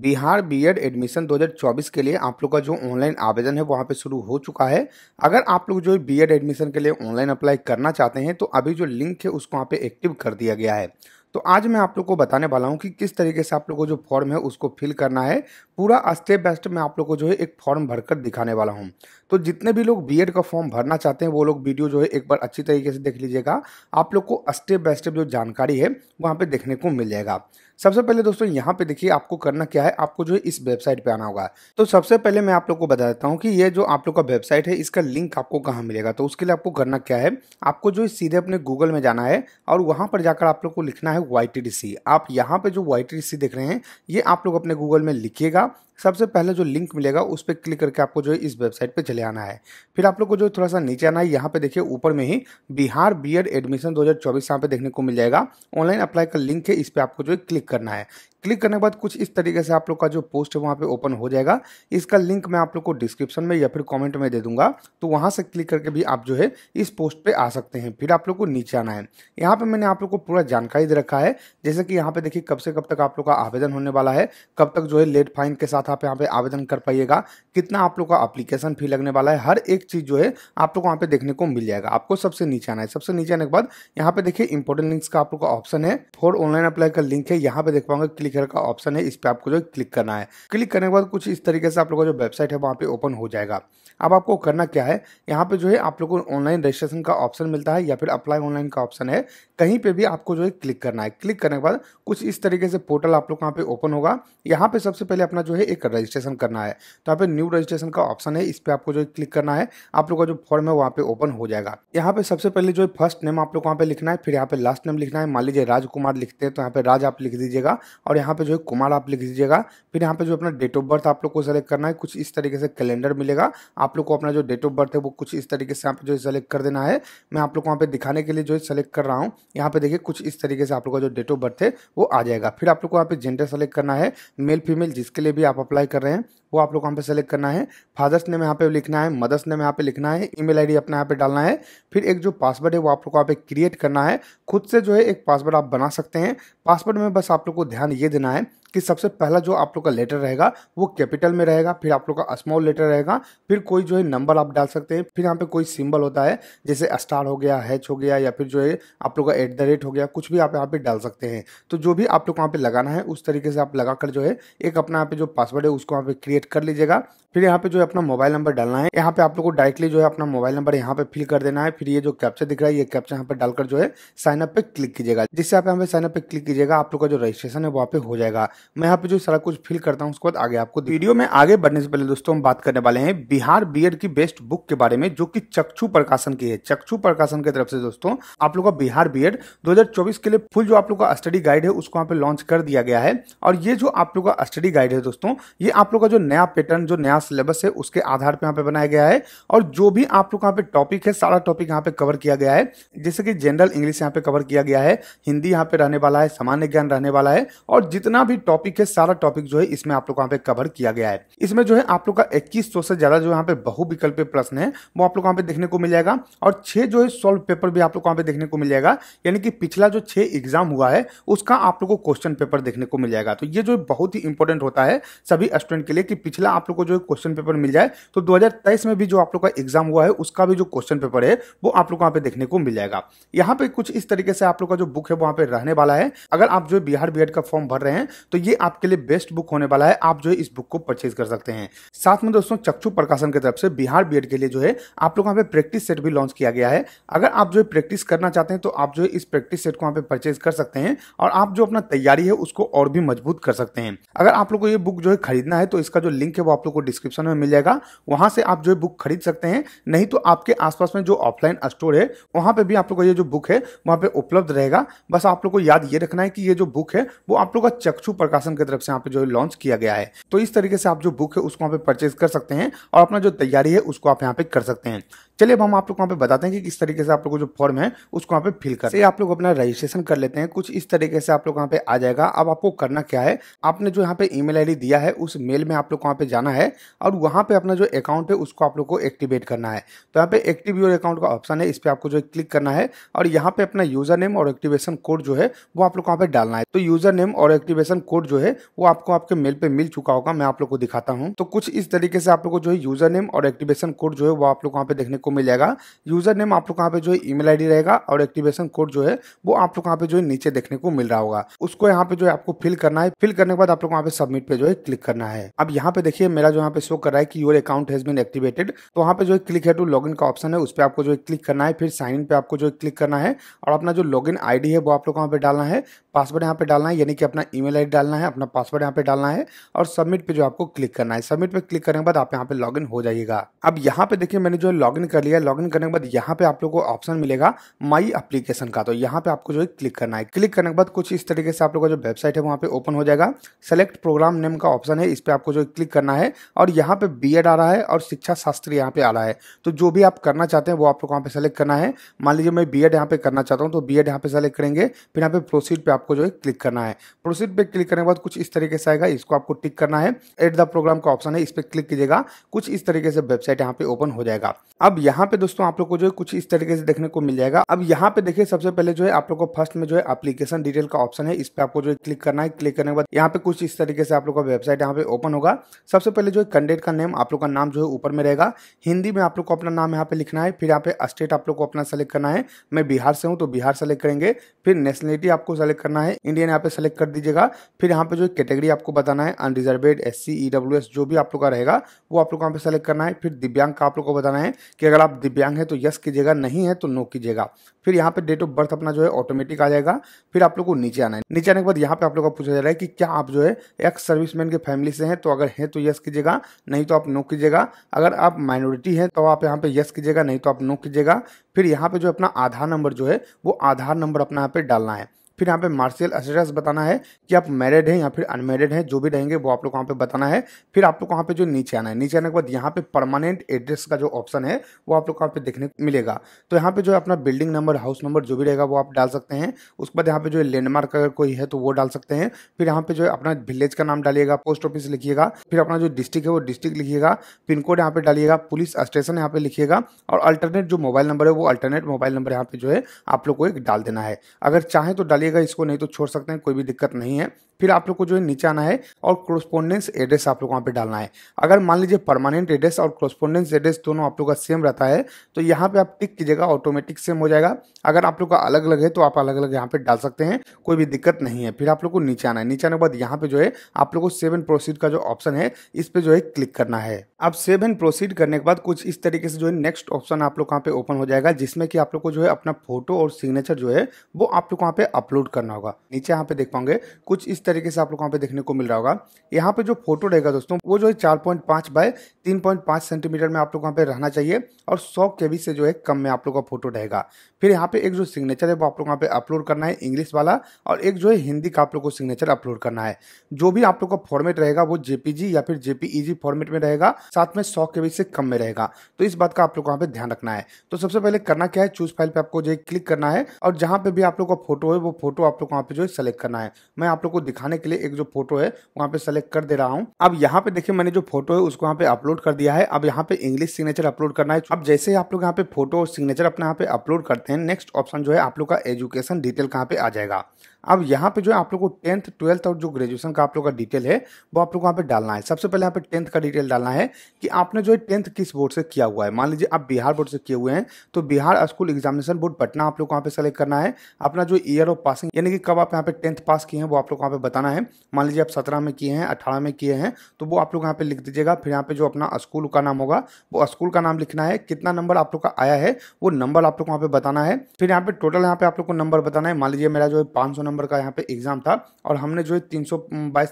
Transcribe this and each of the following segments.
Bihar BEd admission 2024 के लिए आप लोग का जो ऑनलाइन आवेदन है वहाँ पे शुरू हो चुका है अगर आप लोग जो बीएड एडमिशन के लिए ऑनलाइन अप्लाई करना चाहते हैं तो अभी जो लिंक है उसको वहाँ पे एक्टिव कर दिया गया है तो आज मैं आप लोग को बताने वाला हूँ कि किस तरीके से आप लोग को जो फॉर्म है उसको फिल करना है पूरा स्टेप बाय स्टेप मैं आप लोग को जो है एक फॉर्म भरकर दिखाने वाला हूँ तो जितने भी लोग बीएड का फॉर्म भरना चाहते हैं वो लोग वीडियो जो है एक बार अच्छी तरीके से देख लीजिएगा आप लोग को स्टेप बाय स्टेप जो जानकारी है वहाँ पर देखने को मिल जाएगा सबसे पहले दोस्तों यहाँ पे देखिए आपको करना क्या है आपको जो है इस वेबसाइट पे आना होगा तो सबसे पहले मैं आप लोग को बता देता हूँ कि ये जो आप लोग का वेबसाइट है इसका लिंक आपको कहाँ मिलेगा तो उसके लिए आपको करना क्या है आपको जो है सीधे अपने गूगल में जाना है और वहाँ पर जाकर आप लोग को लिखना है वाई आप यहाँ पर जो वाई देख रहे हैं ये आप लोग अपने गूगल में लिखिएगा सबसे पहले जो लिंक मिलेगा उस पर क्लिक करके आपको जो है इस वेबसाइट पर चले ले आना है फिर आप लोग को जो थोड़ा सा नीचे आना है यहाँ पे देखिए ऊपर में ही बिहार बी एडमिशन दो हज़ार चौबीस यहाँ पे देखने को मिल जाएगा ऑनलाइन अप्लाई का लिंक है इस पर आपको जो है क्लिक करना है क्लिक करने के बाद कुछ इस तरीके से आप लोग का जो पोस्ट है वहाँ पे ओपन हो जाएगा इसका लिंक मैं आप लोग को डिस्क्रिप्शन में या फिर कमेंट में दे दूंगा तो वहाँ से क्लिक करके भी आप जो है इस पोस्ट पे आ सकते हैं फिर आप लोग को नीचे आना है यहाँ पे मैंने आप लोग को पूरा जानकारी दे रखा है जैसे कि यहाँ पे देखिए कब से कब तक आप लोग का आवेदन होने वाला है कब तक जो है लेट फाइन के साथ आप यहाँ पे आवेदन कर पाइएगा कितना आप लोग का अप्लीकेशन फी लगने वाला है हर एक चीज़ जो है आप लोग वहाँ पे देखने को मिल जाएगा आपको सबसे नीचे आना है सबसे नीचे आने के बाद यहाँ पे देखिए इंपॉर्टेंट लिंक्स का आप लोग का ऑप्शन है फॉर ऑनलाइन अप्लाई का लिंक है यहाँ पे देख पाऊंगा क्लिक लिखकर का ऑप्शन है इस पर आपको जो क्लिक करना है क्लिक करने के बाद कुछ इस तरीके से आप लोगों का जो वेबसाइट है वहाँ पे ओपन हो जाएगा अब आपको करना क्या है यहाँ पे जो है आप लोगों को ऑनलाइन रजिस्ट्रेशन का ऑप्शन मिलता है या फिर अप्लाई ऑनलाइन का ऑप्शन है कहीं पे भी आपको जो है क्लिक करना है क्लिक करने के बाद कुछ इस तरीके से पोर्टल आप लोग यहाँ पे ओपन होगा यहाँ पे सबसे पहले अपना जो है एक रजिस्ट्रेशन करना है तो यहाँ पे न्यू रजिस्ट्रेशन का ऑप्शन है इस पर आपको जो है क्लिक करना है आप लोग का जो फॉर्म है वहाँ पे ओपन हो जाएगा यहाँ पे सबसे पहले जो है फर्स्ट नेम आप लोग वहाँ पे लिखना है फिर यहाँ पे लास्ट नेम लिखना है मान लीजिए राजकुमार लिखते हैं तो यहाँ पे राज आप लिख दीजिएगा और यहाँ पे जो है कुमार आप लिख दीजिएगा फिर यहाँ पे जो अपना डेट ऑफ बर्थ आप लोग को सेलेक्ट करना है कुछ इस तरीके से कैलेंडर मिलेगा आप लोग को अपना जो डेट ऑफ बर्थ है वो कुछ इस तरीके से यहाँ पे जो है सेलेक्ट कर देना है मैं आप लोग को वहाँ पे दिखाने के लिए जो है सेलेक्ट कर रहा हूँ यहाँ पे देखिए कुछ इस तरीके से आप लोग का जो डेट ऑफ बर्थ है वो आ जाएगा फिर आप लोग को यहाँ पे जेंडर सेलेक्ट करना है मेल फीमेल जिसके लिए भी आप अप्लाई कर रहे हैं वो आप लोग यहाँ पे सेलेक्ट करना है फादर्स नेम यहाँ पे लिखना है मदर्स नेम यहाँ पे लिखना है ईमेल आईडी अपना यहाँ पे डालना है फिर एक जो पासवर्ड है वो आप लोग यहाँ पे क्रिएट करना है खुद से जो है एक पासवर्ड आप बना सकते हैं पासवर्ड में बस आप लोग को ध्यान ये देना है कि सबसे पहला जो आप लोग का लेटर रहेगा वो कैपिटल में रहेगा फिर आप लोग का स्मॉल लेटर रहेगा फिर कोई जो है नंबर आप डाल सकते हैं फिर यहाँ पे कोई सिंबल होता है जैसे स्टार हो गया हैच हो गया या फिर जो है आप लोग का एट द रेट हो गया कुछ भी आप यहाँ पे डाल सकते हैं तो जो भी आप लोग वहाँ पे लगाना है उस तरीके से आप लगा कर जो है एक अपना यहाँ पे जो पासवर्ड है उसको यहाँ पे क्रिएट कर लीजिएगा फिर यहाँ पे जो है अपना मोबाइल नंबर डालना है यहाँ पे आप लोग को डायरेक्टली जो है अपना मोबाइल नंबर यहाँ पे फिल कर देना है फिर ये जो कैप्चर दिख रहा है ये कैप्चर यहाँ पे डालकर जो है साइनअप पे क्लिक कीजिएगा जिससे आप यहाँ पे साइनअप पे क्लिक कीजिएगा आप लोग का जो रजिस्ट्रेशन है वहाँ पे हो जाएगा मैं यहाँ पे जो सारा कुछ फिल करता हूँ उसके बाद आगे आपको वीडियो में आगे बढ़ने से पहले दोस्तों हम बात करने वाले हैं बिहार बीएड की बेस्ट बुक के बारे में जो कि चक्षु प्रकाशन की है चक्षु प्रकाशन की तरफ से दोस्तों आप लोग का बिहार बीएड 2024 के लिए फुल जो आप लोग का स्टडी गाइड है उसको यहाँ पे लॉन्च कर दिया गया है और ये जो आप लोग का स्टडी गाइड है दोस्तों ये आप लोग का जो नया पैटर्न जो नया सिलेबस है उसके आधार पर यहाँ पे बनाया गया है और जो भी आप लोग यहाँ पे टॉपिक है सारा टॉपिक यहाँ पे कवर किया गया है जैसे कि जनरल इंग्लिश यहाँ पे कवर किया गया है हिंदी यहाँ पे रहने वाला है सामान्य ज्ञान रहने वाला है और जितना भी टॉपिक है सारा टॉपिक जो है इसमें आप लोग यहाँ पे कवर किया गया है इसमें जो है आप लोग का इक्कीस सौ से ज्यादा जो यहाँ पे बहुविकल्पीय प्रश्न है वो आप लोग यहाँ पे देखने को मिल जाएगा और छह जो है सोल्व पेपर भी आप लोग यहाँ पे देखने को मिल जाएगा यानी कि पिछला जो छह एग्जाम हुआ है उसका आप लोग को क्वेश्चन पेपर देखने को मिल जाएगा तो ये जो बहुत ही इंपॉर्टेंट होता है सभी स्टूडेंट के लिए कि पिछला आप लोग को जो है क्वेश्चन पेपर मिल जाए तो दो में भी जो आप लोग का एग्जाम हुआ है उसका भी जो क्वेश्चन पेपर है वो आप लोग को यहाँ पे देखने को मिल जाएगा यहाँ पे कुछ इस तरीके से आप लोग का जो बुक है वहाँ पे रहने वाला है अगर आप जो बिहार बी का फॉर्म भर रहे हैं तो ये आपके लिए बेस्ट बुक होने वाला है आप जो है इस बुक को परचेज कर सकते हैं साथ में दोस्तों चक्षु प्रकाशन की तरफ से बिहार बी के लिए जो है आप लोग यहाँ पे प्रैक्टिस सेट भी लॉन्च किया गया है अगर आप जो है प्रैक्टिस करना चाहते हैं तो आप जो है इस प्रैक्टिस सेट को यहाँ पे परचेज कर सकते हैं और आप जो अपना तैयारी है उसको और भी मजबूत कर सकते हैं अगर आप लोग को ये बुक जो है खरीदना है तो इसका जो लिंक है वो आप लोग को डिस्क्रिप्शन में मिल जाएगा वहां से आप जो है बुक खरीद सकते हैं नहीं तो आपके आसपास में जो ऑफलाइन स्टोर है वहां पे भी आप लोग का ये जो बुक है वहां पे उपलब्ध रहेगा बस आप लोग को याद ये रखना है कि ये जो बुक है वो आप लोग का चक्षु प्रकाश प्रकाशन की तरफ से यहाँ पे जो है लॉन्च किया गया है तो इस तरीके से आप जो बुक है उसको यहाँ पे परचेज कर सकते हैं और अपना जो तैयारी है उसको आप यहाँ पे कर सकते हैं चलिए अब हम आप लोग वहाँ पे बताते हैं कि किस तरीके से आप लोग जो फॉर्म है उसको वहाँ पे फिल कर आप लोग अपना रजिस्ट्रेशन कर लेते हैं कुछ इस तरीके से आप लोग वहाँ पे आ जाएगा अब आपको करना क्या है आपने जो यहाँ पे ई मेल दिया है उस मेल में आप लोग वहाँ पे जाना है और वहाँ पे अपना जो अकाउंट है उसको आप लोग को एक्टिवेट करना है तो यहाँ पे एक्टिव योर अकाउंट का ऑप्शन है इस पर आपको जो क्लिक करना है और यहाँ पे अपना यूजर नेम और एक्टिवेशन कोड जो है वो आप लोग वहाँ पे डालना है तो यूजर नेम और एक्टिवेशन कोड जो है वो आपको आपके मेल पे मिल चुका होगा मैं आप लोग को दिखाता हूँ तो कुछ इस तरीके से आप लोग को जो है यूजर नेम और एक्टिवेशन कोड जो है वो आप लोग वहाँ पे देखने को मिल जाएगा यूजर नेम आप लोग कहाँ पे जो है ईमेल आईडी रहेगा और एक्टिवेशन कोड जो है वो आप लोग कहाँ पे जो है नीचे देखने को मिल रहा होगा उसको यहाँ पे जो है आपको फिल करना है फिल करने के बाद आप लोग यहाँ पे सबमिट पे जो है क्लिक करना है अब यहाँ पे देखिए मेरा जो यहाँ पे शो कर रहा है कि your account has been activated तो वहाँ पे जो है क्लिक है टू लॉग का ऑप्शन है उस पर आपको जो है क्लिक करना है फिर साइन इन पे आपको जो है क्लिक करना है और अपना जो लॉग इन है वो आप लोग यहाँ पे डालना है पासवर्ड यहाँ पे डालना है यानी कि अपना ईमेल आईडी डालना है अपना पासवर्ड यहाँ पे डालना है और सबमिट पे जो आपको क्लिक करना है सबमिट पे क्लिक करने के बाद आप यहाँ पे लॉगिन हो जाएगा अब यहाँ पे देखिए मैंने जो लॉगिन कर लिया लॉगिन करने के बाद यहाँ पे आप लोगों को ऑप्शन मिलेगा माय एप्लीकेशन का तो यहाँ पे आपको जो है क्लिक करना है क्लिक करने के बाद कुछ इस तरीके से आप लोगों का जो वेबसाइट है वहाँ पे ओपन हो जाएगा सेलेक्ट प्रोग्राम नेम का ऑप्शन है इस पर आपको जो क्लिक करना है और यहाँ पे बी आ रहा है और शिक्षा शास्त्र यहाँ पे आ रहा है तो जो भी आप करना चाहते हैं वो आप लोग वहाँ पे सेलेक्ट करना है मान लीजिए मैं बी एड पे करना चाहता हूँ तो बी एड पे सेलेक्ट करेंगे फिर यहाँ पे प्रोसीड पर आपको जो है क्लिक करना है प्रोसीड पर क्लिक करने के बाद कुछ इस तरीके से आएगा इसको आपको टिक करना है एट द प्रोग्राम का ऑप्शन है इस पर क्लिक कीजिएगा कुछ इस तरीके से वेबसाइट यहाँ पे ओपन हो जाएगा अब यहाँ पे दोस्तों आप लोग को जो है कुछ इस तरीके से देखने को मिल जाएगा अब यहाँ पे देखिए सबसे पहले जो है आप लोग को फर्स्ट में जो है एप्लीकेशन डिटेल का ऑप्शन है इस पे आपको जो है क्लिक करना है क्लिक करने के बाद यहाँ पे कुछ इस तरीके से आप लोग का वेबसाइट यहाँ पे ओपन होगा सबसे पहले जो है कैंडिडेट का नेम आप लोग का नाम जो है ऊपर में रहेगा हिंदी में आप लोग को अपना नाम यहाँ पे लिखना है फिर यहाँ पे स्टेट आप लोग को अपना सेलेक्ट करना है मैं बिहार से हूँ तो बिहार सेलेक्ट करेंगे फिर नेशनलिटी आपको सेलेक्ट करना है इंडियन यहाँ पे सेलेक्ट कर दीजिएगा फिर यहाँ पे जो कैटेगरी आपको बताना है अनरिजर्वेड एस सी जो भी आप लोग का रहेगा वो आप लोग को यहाँ पे सेलेक्ट करना है फिर दिव्यांग का आप लोग को बताना है कि अगर आप दिव्यांग हैं तो यस कीजिएगा नहीं है तो नो कीजिएगा फिर यहाँ पे डेट ऑफ बर्थ अपना जो है ऑटोमेटिक आ जाएगा फिर आप लोग को नीचे आना है नीचे आने के बाद यहाँ पे आप लोग का पूछा जा रहा है कि क्या आप जो है एक्स सर्विसमैन के फैमिली से हैं तो अगर हैं तो यस कीजिएगा नहीं तो आप नो कीजिएगा अगर आप माइनॉरिटी हैं तो आप यहाँ पे यस कीजिएगा नहीं तो आप नो कीजिएगा फिर यहाँ पे जो अपना आधार नंबर जो है वो आधार नंबर अपना यहाँ पे डालना है फिर यहाँ पे मार्शियल स्टेटस बताना है कि आप मैरिड हैं या फिर अनमेरिड हैं जो भी रहेंगे वो आप लोग वहाँ पे बताना है फिर आप लोग वहाँ पे जो नीचे आना है नीचे आने के बाद यहाँ पे परमानेंट एड्रेस का जो ऑप्शन है वो आप लोग वहाँ पे देखने को मिलेगा तो यहाँ पे जो अपना बिल्डिंग नंबर हाउस नंबर जो भी रहेगा वो आप डाल सकते हैं उसके बाद यहाँ पे जो लैंडमार्क अगर कोई है तो वो डाल सकते हैं फिर यहाँ पे जो अपना विलेज का नाम डालिएगा पोस्ट ऑफिस लिखिएगा फिर अपना जो डिस्ट्रिक्ट है वो डिस्ट्रिक्ट लिखिएगा पिन कोड यहाँ पे डालिएगा पुलिस स्टेशन यहाँ पे लिखिएगा और अल्टरनेट जो मोबाइल नंबर है वो अल्टरनेट मोबाइल नंबर यहाँ पे जो है आप लोग को एक डाल देना है अगर चाहें तो डालिएगा रहेगा इसको नहीं तो छोड़ सकते हैं कोई भी दिक्कत नहीं है फिर आप लोग को जो है नीचे आना है और क्रोस्पोंडेंस एड्रेस आप लोग वहाँ पे डालना है अगर मान लीजिए परमानेंट एड्रेस और क्रोस्पोंडेंस एड्रेस दोनों आप लोग का सेम रहता है तो यहाँ पे आप टिक कीजिएगा ऑटोमेटिक सेम हो जाएगा अगर आप लोग का अलग अलग है तो आप अलग अलग यहाँ पे डाल सकते हैं कोई भी दिक्कत नहीं है फिर आप लोग को नीचे आना है नीचे आने के बाद यहाँ पे जो है आप लोग को सेव एंड प्रोसीड का जो ऑप्शन है इस पर जो है क्लिक करना है अब सेव एंड प्रोसीड करने के बाद कुछ इस तरीके से जो है नेक्स्ट ऑप्शन आप लोग कहाँ पे ओपन हो जाएगा जिसमें कि आप लोग को जो है अपना फोटो और सिग्नेचर जो है वो आप लोग वहाँ पे अपलोड करना होगा नीचे यहाँ पे देख पाओगे कुछ इस तरीके से आप लोग वहाँ पे देखने को मिल रहा होगा यहाँ पे जो फोटो रहेगा दोस्तों वो जो है चार पॉइंट पाँच बाय तीन पॉइंट पाँच सेंटीमीटर में आप लोग वहाँ पे रहना चाहिए और सौ के से जो है कम में आप लोग का फोटो रहेगा फिर यहाँ पे एक जो सिग्नेचर है वो आप लोग वहाँ पे अपलोड करना है इंग्लिश वाला और एक जो है हिंदी का आप लोग को सिग्नेचर अपलोड करना है जो भी आप लोग का फॉर्मेट रहेगा वो जेपीजी या फिर जेपीईजी फॉर्मेट में रहेगा साथ में सौ के से कम में रहेगा तो इस बात का आप लोग वहाँ पे ध्यान रखना है तो सबसे पहले करना क्या है चूज फाइल पे आपको जो है क्लिक करना है और जहाँ पे भी आप लोग का फोटो है वो फोटो आप लोग वहाँ पे जो है सेलेक्ट करना है मैं आप लोग को दिखा दिखाने के लिए एक जो फोटो है वहाँ पे सेलेक्ट कर दे रहा हूँ अब यहाँ पे देखिए मैंने जो फोटो है उसको यहाँ पे अपलोड कर दिया है अब यहाँ पे इंग्लिश सिग्नेचर अपलोड करना है अब जैसे ही आप लोग यहाँ पे फोटो और सिग्नेचर अपने यहाँ पे अपलोड करते हैं नेक्स्ट ऑप्शन जो है आप लोग का एजुकेशन डिटेल कहाँ पे आ जाएगा अब यहाँ पे जो है आप लोग को टेंथ ट्वेल्थ और जो ग्रेजुएशन का आप लोग का डिटेल है वो आप लोग यहाँ पे डालना है सबसे पहले यहाँ पे टेंथ का डिटेल डालना है कि आपने जो है टेंथ किस बोर्ड से किया हुआ है मान लीजिए आप बिहार बोर्ड से किए हुए हैं तो Bihar school examination board Patna आप लोग को यहाँ पे सेलेक्ट करना है अपना जो ईयर ऑफ पासिंग यानी कि कब आप यहाँ पे टेंथ पास किए हैं वो आप लोग को यहाँ पे बताना है मान लीजिए आप सत्रह में किए हैं अठारह में किए हैं तो वो आप लोग यहाँ पे लिख दीजिएगा फिर यहाँ पे जो अपना स्कूल का नाम होगा वो स्कूल का नाम लिखना है कितना नंबर आप लोग का आया है वो नंबर आप लोग को यहाँ पे बताना है फिर यहाँ पे टोटल यहाँ पे आप लोग को नंबर बताना है मान लीजिए मेरा जो है पाँच नंबर का यहाँ पे एग्जाम था और हमने जो है तीन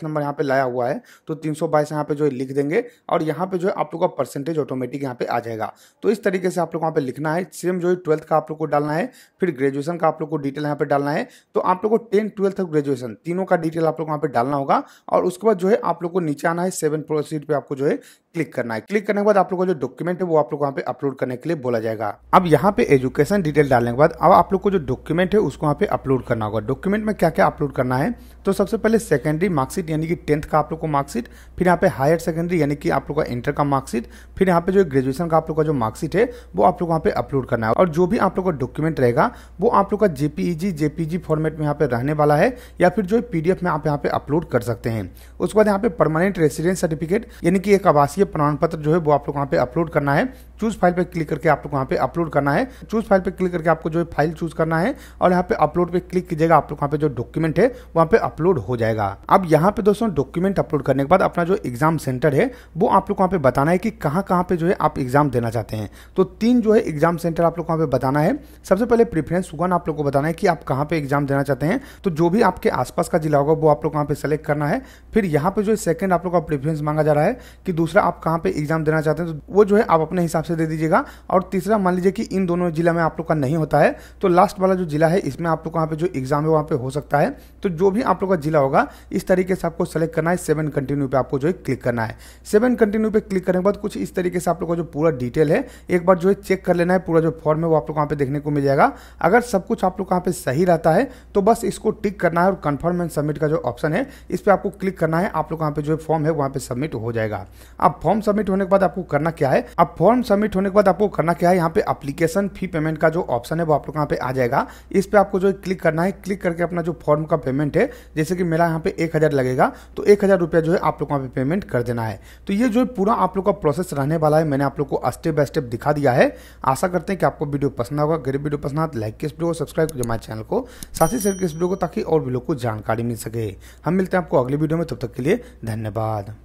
नंबर यहाँ पे लाया हुआ है तो तीन सौ बाईस यहाँ पे जो है लिख देंगे और यहाँ पे जो है आप लोग का परसेंटेज ऑटोमेटिक यहाँ पे आ जाएगा तो इस तरीके से आप लोग वहाँ पे लिखना है सेम जो है ट्वेल्थ का आप लोग को डालना है फिर ग्रेजुएशन का आप लोग को डिटेल यहाँ पे डालना है तो आप लोग को टेन ट्वेल्थ और ग्रेजुएशन तीनों का डिटेल आप लोग वहाँ पे डालना होगा और उसके बाद जो है आप लोग को नीचे आना है सेवन प्रोसीड पर आपको जो है क्लिक करना है क्लिक करने के बाद आप लोग का जो डॉक्यूमेंट है वो आप लोग वहाँ पे अपलोड करने के लिए बोला जाएगा अब यहाँ पे एजुकेशन डिटेल डालने के बाद अब आप लोग को जो डॉक्यूमेंट है उसको वहाँ पे अपलोड करना होगा डॉक्यूमेंट में क्या क्या अपलोड करना है तो सबसे पहले सेकेंडरी मार्कशीट यानी कि टेंथ का आप लोग को मार्कशीट फिर यहाँ पे हायर सेकेंडरी यानी कि आप लोग का इंटर का मार्कशीट फिर यहाँ पे जो ग्रेजुएशन का आप लोग का जो मार्कशीट है वो आप लोग वहाँ पे अपलोड करना है और जो भी आप लोग का डॉक्यूमेंट रहेगा वो आप लोग का जेपीईजी जेपीजी फॉर्मेट में यहाँ पे रहने वाला है या फिर जो पीडीएफ में आप यहाँ पे अपलोड कर सकते हैं उसके बाद यहाँ पे परमानेंट रेसिडेंस सर्टिफिकेट यानी कि एक आवासीय प्रमाण पत्र जो है वो आप लोग वहाँ पे अपलोड करना है चूज फाइल पर क्लिक करके आप लोग वहाँ पे अपलोड करना है चूज फाइल पर क्लिक करके आपको जो है फाइल चूज करना है और यहाँ पे अपलोड पे क्लिक कीजिएगा आप लोग वहाँ पे जो डॉक्यूमेंट है वहाँ पे अपलोड हो जाएगा अब यहाँ पे दोस्तों डॉक्यूमेंट अपलोड करने के बाद अपना जो एग्जाम सेंटर है वो आप लोग वहाँ पे बताना है कि कहाँ कहाँ पे जो है आप एग्जाम देना चाहते हैं तो तीन जो है एग्जाम सेंटर आप लोग वहाँ पे बताना है सबसे पहले प्रिफरेंस वन आप लोग को बताना है कि आप कहाँ पे एग्जाम देना चाहते हैं तो जो भी आपके आसपास का जिला होगा वो आप लोग वहाँ पे सेलेक्ट करना है फिर यहाँ पे जो है सेकंड आप लोग का प्रिफरेंस मांगा जा रहा है कि दूसरा आप कहाँ पे एग्जाम देना चाहते हैं तो वो जो है आप अपने हिसाब से से दे दीजिएगा और तीसरा मान लीजिए कि इन दोनों जिला में आप लोग का नहीं होता है तो लास्ट वाला जो जिला है इसमें आप लोग वहाँ पे जो एग्जाम है वहाँ पे हो सकता है तो जो भी आप लोग का जिला होगा इस तरीके से आपको सेलेक्ट करना है सेवन कंटिन्यू पे आपको जो है क्लिक करना है सेवन कंटिन्यू पे क्लिक करने के बाद कुछ इस तरीके से आप लोग का जो पूरा डिटेल है एक बार जो है चेक कर लेना है पूरा जो फॉर्म है वो आप लोग वहाँ पे देखने को मिल जाएगा अगर सब कुछ आप लोग यहाँ पे सही रहता है तो बस इसको टिक करना है और कन्फर्म एंड सबमिट का जो ऑप्शन है इस पर आपको क्लिक करना है आप लोग यहाँ पे जो फॉर्म है वहाँ पे सबमिट हो जाएगा अब फॉर्म सबमिट होने के बाद आपको करना क्या है अब फॉर्म सबमिट सबमिट होने के बाद आपको करना क्या है यहाँ पे अप्लीकेशन फी पेमेंट का जो ऑप्शन है वो आप लोग यहाँ पे आ जाएगा इस पर आपको जो क्लिक करना है क्लिक करके अपना जो फॉर्म का पेमेंट है जैसे कि मेरा यहाँ पे एक हज़ार लगेगा तो एक हज़ार रुपया जो है आप लोग वहाँ पे पेमेंट कर देना है तो ये जो पूरा आप लोग का प्रोसेस रहने वाला है मैंने आप लोग को स्टेप बाय स्टेप दिखा दिया है आशा करते हैं कि आपको वीडियो पसंद होगा गरीब वीडियो पसंद आता लाइक तो किस वीडियो को सब्सक्राइब कीजिए हमारे चैनल को साथ ही शेयर किस वीडियो को ताकि और भी लोग को जानकारी मिल सके हम मिलते हैं आपको अगले वीडियो में तब तक के लिए धन्यवाद